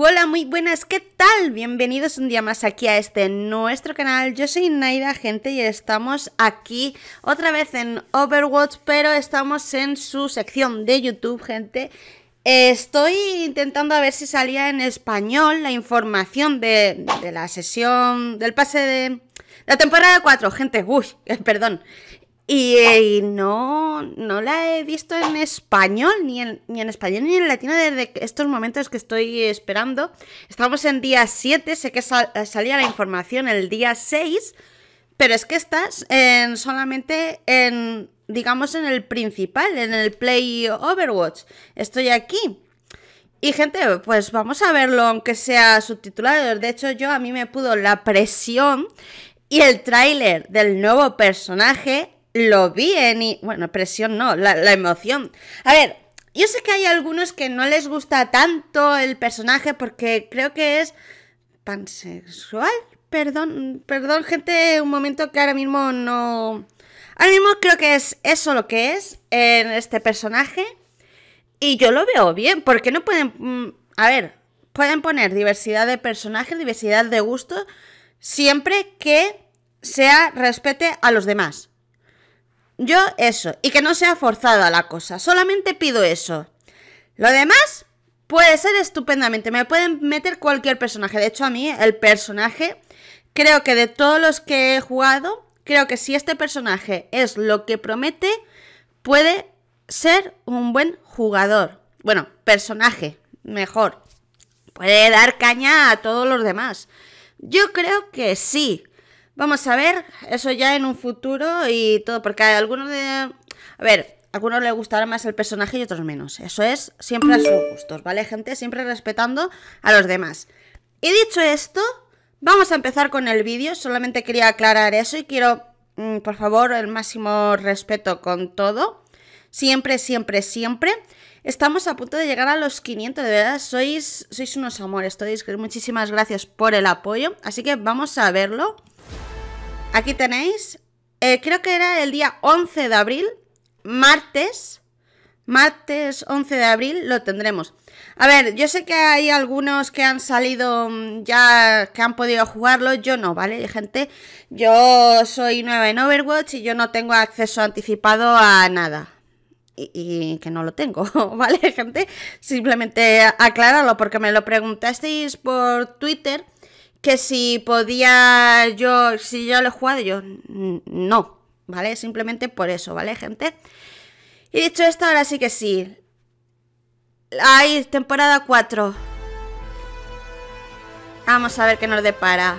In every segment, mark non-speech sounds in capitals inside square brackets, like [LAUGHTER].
Hola, muy buenas, ¿qué tal? Bienvenidos un día más aquí a este nuestro canal. Yo soy Naida, Gente y estamos aquí otra vez en Overwatch, pero estamos en su sección de YouTube, gente. Estoy intentando a ver si salía en español la información de, de la sesión del pase de la temporada 4, gente. Uy, [LAUGHS] perdón. Eh, y, no, no la he visto en español, ni en, ni en español ni en latino desde estos momentos que estoy esperando. Estamos en día 7, sé que eh, salía la información el día 6, pero es que estás en, solamente en, digamos, en el principal, en el Play Overwatch. Estoy aquí. Y gente, pues vamos a verlo, aunque sea subtitulado. De hecho, yo a mí me pudo la presión y el tráiler del nuevo personaje lo vi en... Y, bueno, presión no, la, emoción. A ver, yo sé que hay algunos que no les gusta tanto el personaje porque creo que es pansexual. Perdón, perdón gente, un momento que ahora mismo no... Ahora mismo creo que es eso lo que es en este personaje. Y yo lo veo bien, porque no pueden... Mm, a ver, pueden poner diversidad de personaje diversidad de gustos, siempre que sea respete a los demás. Yo eso, y que no sea forzada la cosa, solamente pido eso. Lo demás puede ser estupendamente, me pueden meter cualquier personaje, de hecho a mí el personaje, creo que de todos los que he jugado, creo que si este personaje es lo que promete, puede ser un buen jugador, bueno, personaje, mejor, puede dar caña a todos los demás. Yo creo que sí, Vamos a ver, eso ya en un futuro y todo, porque hay algunos de... A ver, algunos les gustará más el personaje y otros menos. Eso es siempre a sus gustos, ¿vale, gente? Siempre respetando a los demás. Y dicho esto, vamos a empezar con el vídeo. Solamente quería aclarar eso y quiero, mm, por favor, el máximo respeto con todo. Siempre, siempre, siempre. Estamos a punto de llegar a los 500, de verdad, sois, sois unos amores, todos. Muchísimas gracias por el apoyo. Así que vamos a verlo. Aquí tenéis, eh, creo que era el día 11 de abril, martes, martes 11 de abril lo tendremos. A ver, yo sé que hay algunos que han salido mm, ya, que han podido jugarlo, yo no, ¿vale? Gente, yo soy nueva en Overwatch y yo no tengo acceso anticipado a nada. Y, que no lo tengo, [LAUGHS] ¿vale, gente? Simplemente aclararlo porque me lo preguntasteis por Twitter que si podía yo, si yo lo he jugado, yo no, ¿vale? Simplemente por eso, ¿vale, gente? Y dicho esto, ahora sí que sí. ¡Ay! temporada 4. Vamos a ver qué nos depara.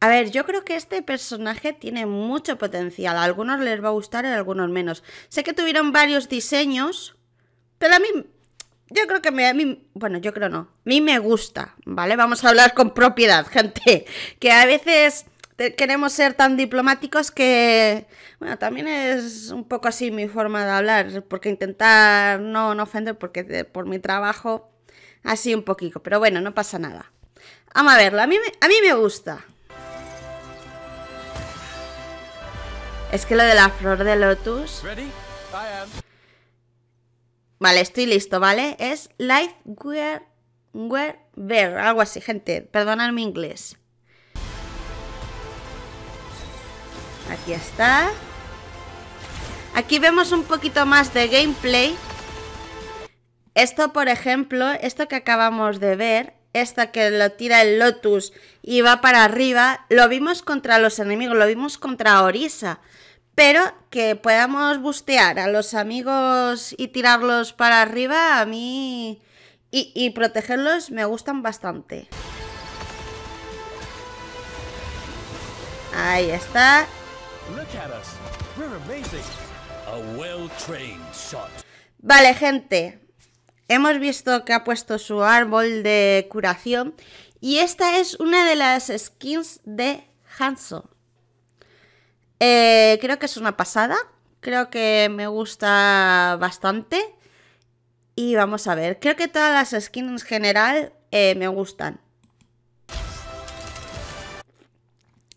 A ver, yo creo que este personaje tiene mucho potencial. A algunos les va a gustar y a algunos menos. Sé que tuvieron varios diseños, pero a mí yo creo que me, a mí, bueno, yo creo no, a mí me gusta, ¿vale? Vamos a hablar con propiedad, [LAUGHS] gente, que a veces queremos ser tan diplomáticos que, bueno, también es un poco así mi forma de hablar, porque intentar no, no ofender, porque por mi trabajo, así un poquito, pero bueno, no pasa nada. Vamos a verlo, a mí, me, a mí me gusta. Es que lo de la flor de lotus... Vale, estoy listo, ¿vale? Es life where, where, where, algo así, gente. Perdonad mi inglés. Aquí está. Aquí vemos un poquito más de gameplay. Esto, por ejemplo, esto que acabamos de ver, esta que lo tira el Lotus y va para arriba, lo vimos contra los enemigos, lo vimos contra Orisa pero que podamos bustear a los amigos y tirarlos para arriba, a mí... Y, protegerlos me gustan bastante. Ahí está. Vale, gente. Hemos visto que ha puesto su árbol de curación. Y esta es una de las skins de Hanso. Eh, creo que es una pasada. Creo que me gusta bastante. Y vamos a ver. Creo que todas las skins en general eh, me gustan.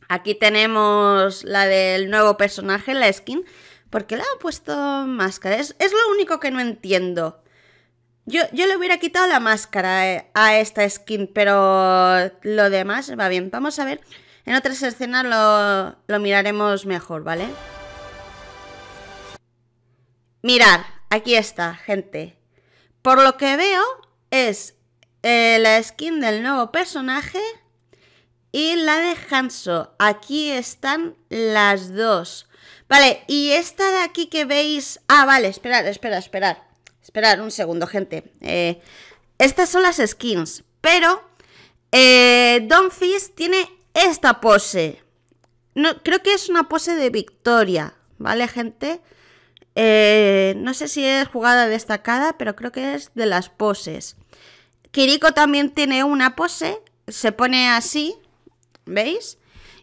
Aquí tenemos la del nuevo personaje, la skin. porque qué le ha puesto máscara? Es, lo único que no entiendo. Yo, yo le hubiera quitado la máscara eh, a esta skin, pero lo demás va bien. Vamos a ver en otras escenas lo, miraremos mejor, ¿vale? Mirar, aquí está, gente. Por lo que veo es eh, la skin del nuevo personaje y la de Hanso. Aquí están las dos. Vale, y esta de aquí que veis... Ah, vale, esperar, esperar, esperar. Esperar un segundo, gente. Eh, estas son las skins, pero eh, Don Fizz tiene esta pose. No, creo que es una pose de victoria, ¿vale, gente? Eh, no sé si es jugada destacada, pero creo que es de las poses. Kiriko también tiene una pose, se pone así, ¿veis?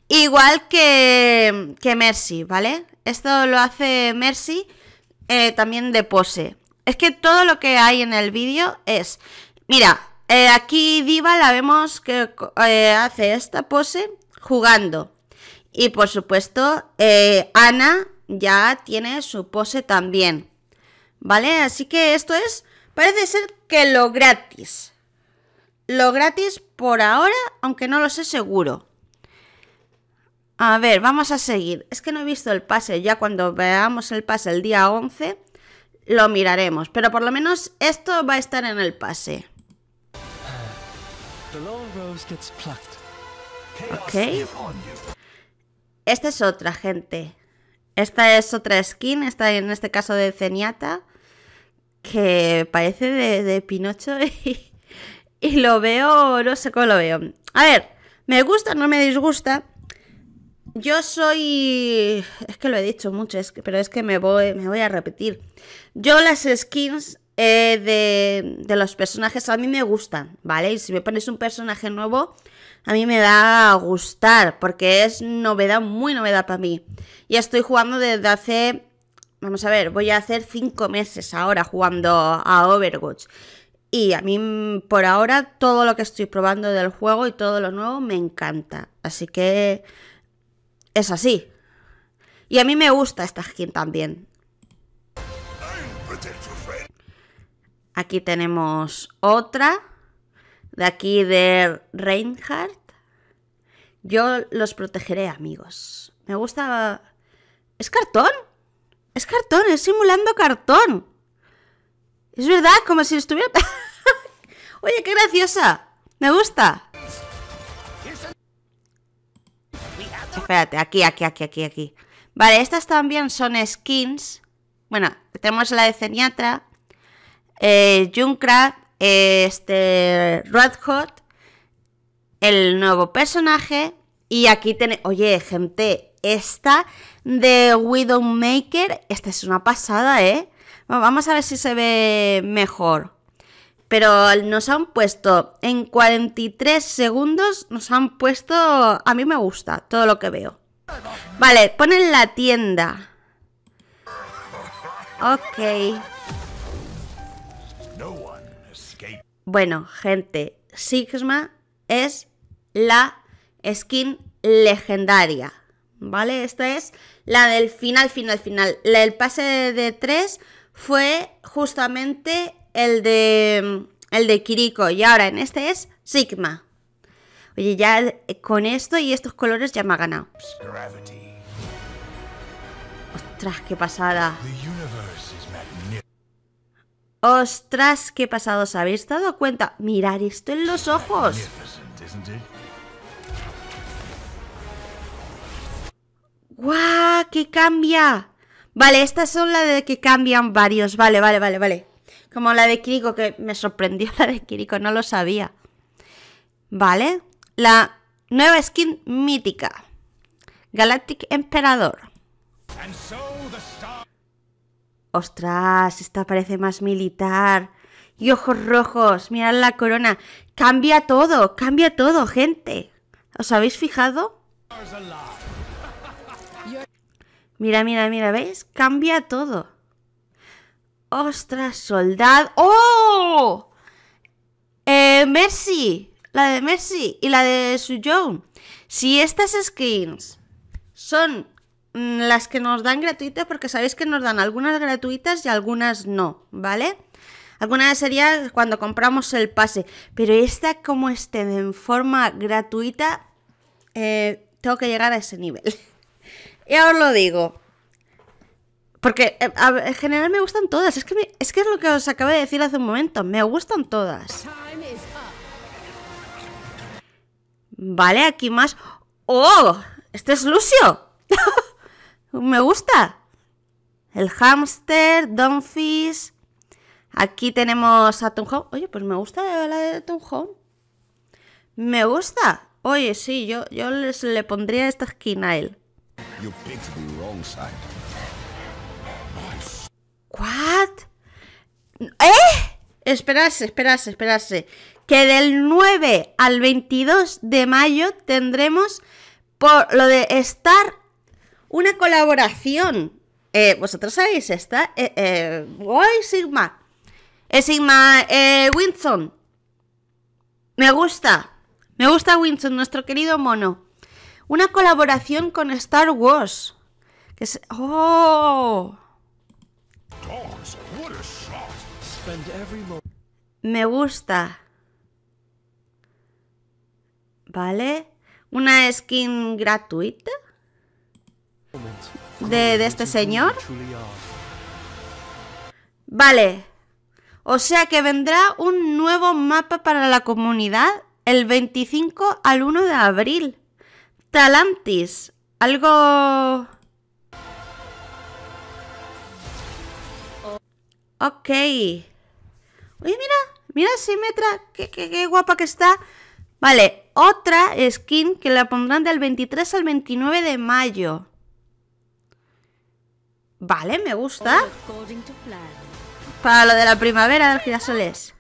Igual que, que Mercy, ¿vale? Esto lo hace Mercy eh, también de pose. Es que todo lo que hay en el vídeo es, mira, eh, aquí Diva la vemos que eh, hace esta pose jugando. Y por supuesto, eh, Ana ya tiene su pose también. ¿Vale? Así que esto es, parece ser que lo gratis. Lo gratis por ahora, aunque no lo sé seguro. A ver, vamos a seguir. Es que no he visto el pase. Ya cuando veamos el pase el día 11, lo miraremos. Pero por lo menos esto va a estar en el pase. Esta es otra, gente. Esta es otra skin, está en este caso de Zeniata. que parece de, Pinocho [LAUGHS] y, lo veo, no sé cómo lo veo. A ver, me gusta, no me disgusta. Yo soy... Es que lo he dicho mucho, pero es que me voy, me voy a repetir. Yo las skins eh, de, los personajes a mí me gustan, ¿vale? Y si me pones un personaje nuevo, a mí me da a gustar, porque es novedad, muy novedad para mí. Y estoy jugando desde hace, vamos a ver, voy a hacer 5 meses ahora jugando a Overwatch. Y a mí por ahora todo lo que estoy probando del juego y todo lo nuevo me encanta. Así que es así. Y a mí me gusta esta skin también. Aquí tenemos otra, de aquí de Reinhardt. Yo los protegeré, amigos. Me gusta... ¿Es cartón? Es cartón, es simulando cartón. Es verdad, como si estuviera... [LAUGHS] Oye, qué graciosa. Me gusta. Espérate, aquí, aquí, aquí, aquí, aquí. Vale, estas también son skins. Bueno, tenemos la de Ceniatra, eh, Junkrat, este, Hot el nuevo personaje. Y aquí tiene, oye, gente, esta de Widowmaker, esta es una pasada, ¿eh? Vamos a ver si se ve mejor. Pero nos han puesto en 43 segundos, nos han puesto... A mí me gusta todo lo que veo. Vale, ponen la tienda. Ok. Bueno, gente, Sigma es la skin legendaria, ¿vale? Esta es la del final, final, final. El pase de 3 fue justamente el de, el de Kiriko y ahora en este es Sigma. Oye, ya con esto y estos colores ya me ha ganado. Ostras, qué pasada. Ostras, qué pasados, ¿habéis dado cuenta? Mirar esto en los ojos. ¡Guau! ¡Qué cambia! Vale, estas son las de que cambian varios. Vale, vale, vale, vale. Como la de Kiriko, que me sorprendió la de Kiriko, no lo sabía. Vale. La nueva skin mítica. Galactic Emperador. Ostras, esta parece más militar. Y ojos rojos, mirad la corona. Cambia todo, cambia todo, gente. ¿Os habéis fijado? Mira, mira, mira, ¿veis? Cambia todo. Ostras, soldado. ¡Oh! Eh, Mercy. La de Mercy y la de suyo. Si estas skins son Mm, las que nos dan gratuitas, porque sabéis que nos dan algunas gratuitas y algunas no, ¿vale? Algunas sería cuando compramos el pase, pero esta como esté en forma gratuita, eh, tengo que llegar a ese nivel. [LAUGHS] ya os lo digo. Porque eh, en general me gustan todas, es que, es que es lo que os acabo de decir hace un momento, me gustan todas. Vale, aquí más... ¡Oh! Este es Lucio. [LAUGHS] Me gusta. El hámster, Donfish. Aquí tenemos a Tom Home. Oye, pues me gusta la de Tom Home. Me gusta. Oye, sí, yo, yo les, le pondría esta esquina a él. ¿What? ¿Eh? Esperarse, esperarse, esperarse. Que del 9 al 22 de mayo tendremos por lo de estar una colaboración. Eh, vosotros sabéis esta. Eh, eh Sigma! Eh, Sigma ¡Winson! Me gusta. Me gusta Winson, nuestro querido mono. Una colaboración con Star Wars. Que ¡Oh! Me gusta. ¿Vale? Una skin gratuita de, este señor. Vale. O sea que vendrá un nuevo mapa para la comunidad el 25 al 1 de abril. Talantis. Algo... Ok. Oye, mira, mira Simetra, qué, qué, qué, guapa que está. Vale, otra skin que la pondrán del 23 al 29 de mayo. Vale, me gusta. Para lo de la primavera del girasoles.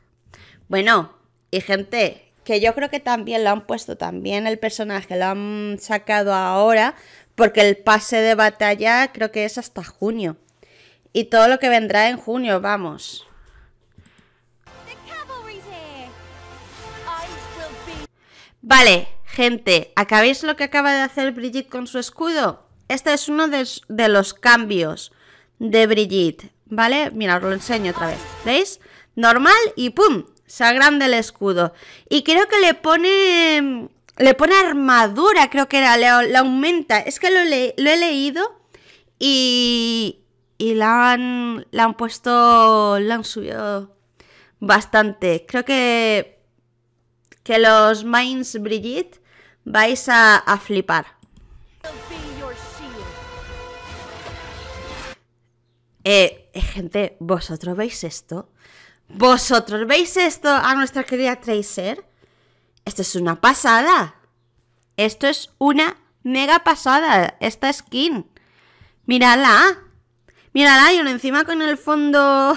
Bueno, y gente, que yo creo que también lo han puesto, también el personaje lo han sacado ahora, porque el pase de batalla creo que es hasta junio. Y todo lo que vendrá en junio, vamos. Vale, gente, ¿acabéis lo que acaba de hacer Brigitte con su escudo? Este es uno de, los cambios de Brigitte, ¿vale? Mira, os lo enseño otra vez, ¿veis? Normal y ¡pum! Se agranda el escudo. Y creo que le pone... Le pone armadura, creo que era, le, aumenta. Es que lo, he leído y, la han, la han puesto, la han subido bastante. Creo que, que los mains Brigitte vais a flipar. Eh, eh, gente, ¿vosotros veis esto? ¿Vosotros veis esto a nuestra querida Tracer? Esto es una pasada. Esto es una mega pasada, esta skin. Mírala. Mírala, y encima con el fondo...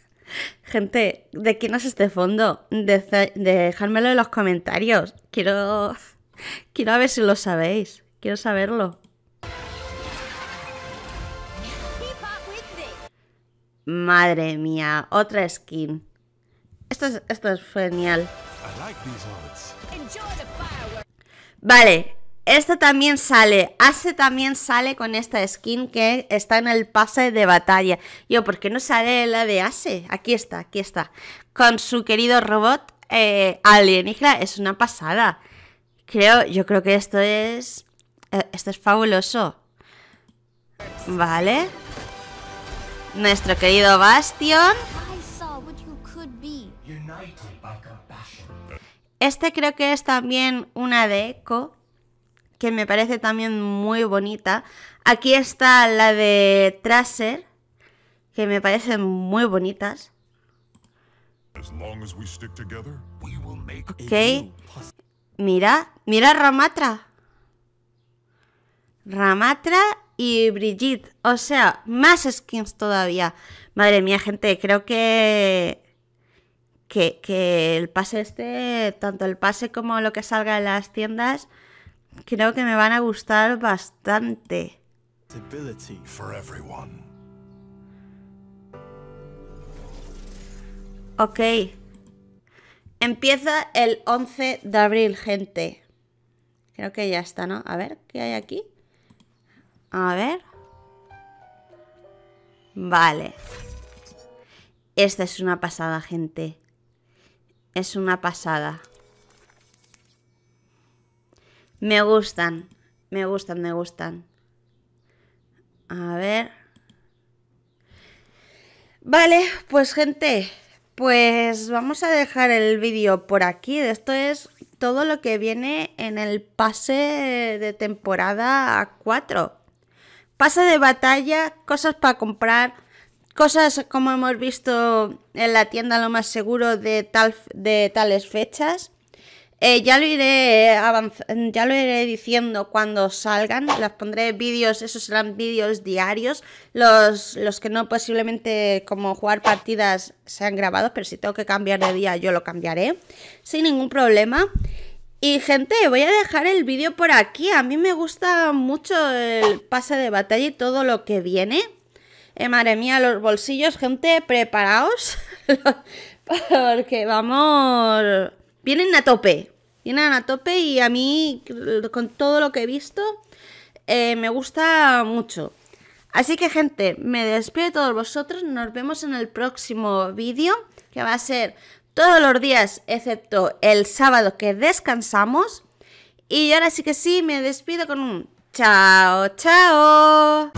[LAUGHS] Gente, ¿de quién es este fondo? dejármelo en los comentarios. Quiero... [LAUGHS] Quiero ver si lo sabéis. Quiero saberlo. Madre mía, otra skin. Esto es, esto es genial. Vale, esto también sale. ace también sale con esta skin que está en el pase de batalla. Yo, ¿por qué no sale la de ace Aquí está, aquí está. Con su querido robot eh, alienígena. Es una pasada. Creo, yo creo que esto es... Eh, esto es fabuloso. Vale nuestro querido Bastion. Este creo que es también una de Echo, que me parece también muy bonita. Aquí está la de Tracer, que me parecen muy bonitas. Ok. Mira, mira Ramatra. Ramatra y Brigitte. O sea, más skins todavía. Madre mía, gente, creo que... Que, el pase este, tanto el pase como lo que salga en las tiendas, creo que me van a gustar bastante. Ok. Empieza el 11 de abril, gente. Creo que ya está, ¿no? A ver, ¿qué hay aquí? A ver. Vale. Esta es una pasada, gente. Es una pasada. Me gustan. Me gustan, me gustan. A ver. Vale, pues gente, pues vamos a dejar el vídeo por aquí. Esto es todo lo que viene en el pase de temporada 4 pasa de batalla, cosas para comprar, cosas como hemos visto en la tienda lo más seguro de, tal, de tales fechas. Eh, ya, lo iré ya lo iré diciendo cuando salgan, las pondré vídeos, esos serán vídeos diarios, los, que no posiblemente como jugar partidas sean grabados, pero si tengo que cambiar de día yo lo cambiaré, sin ningún problema. Y gente, voy a dejar el vídeo por aquí. A mí me gusta mucho el pase de batalla y todo lo que viene. Eh, madre mía, los bolsillos, gente, preparaos. [LAUGHS] porque vamos... Vienen a tope. Vienen a tope y a mí, con todo lo que he visto, eh, me gusta mucho. Así que gente, me despido de todos vosotros, nos vemos en el próximo vídeo, que va a ser todos los días, excepto el sábado que descansamos. Y ahora sí que sí, me despido con un chao, chao.